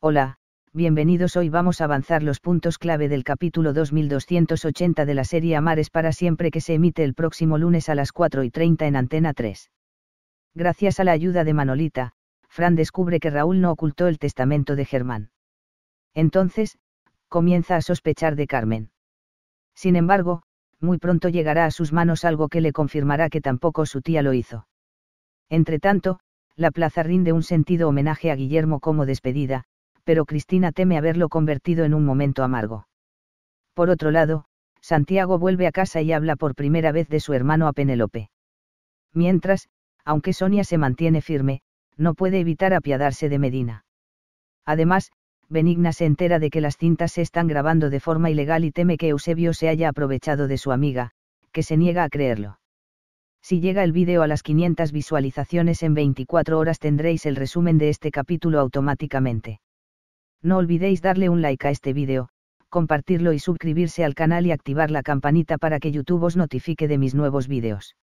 Hola, bienvenidos hoy vamos a avanzar los puntos clave del capítulo 2280 de la serie Amares para siempre que se emite el próximo lunes a las 4 y 30 en Antena 3. Gracias a la ayuda de Manolita, Fran descubre que Raúl no ocultó el testamento de Germán. Entonces, comienza a sospechar de Carmen. Sin embargo, muy pronto llegará a sus manos algo que le confirmará que tampoco su tía lo hizo. Entretanto, la plaza rinde un sentido homenaje a Guillermo como despedida, pero Cristina teme haberlo convertido en un momento amargo. Por otro lado, Santiago vuelve a casa y habla por primera vez de su hermano a Penélope. Mientras, aunque Sonia se mantiene firme, no puede evitar apiadarse de Medina. Además, Benigna se entera de que las cintas se están grabando de forma ilegal y teme que Eusebio se haya aprovechado de su amiga, que se niega a creerlo. Si llega el vídeo a las 500 visualizaciones en 24 horas tendréis el resumen de este capítulo automáticamente. No olvidéis darle un like a este vídeo, compartirlo y suscribirse al canal y activar la campanita para que YouTube os notifique de mis nuevos vídeos.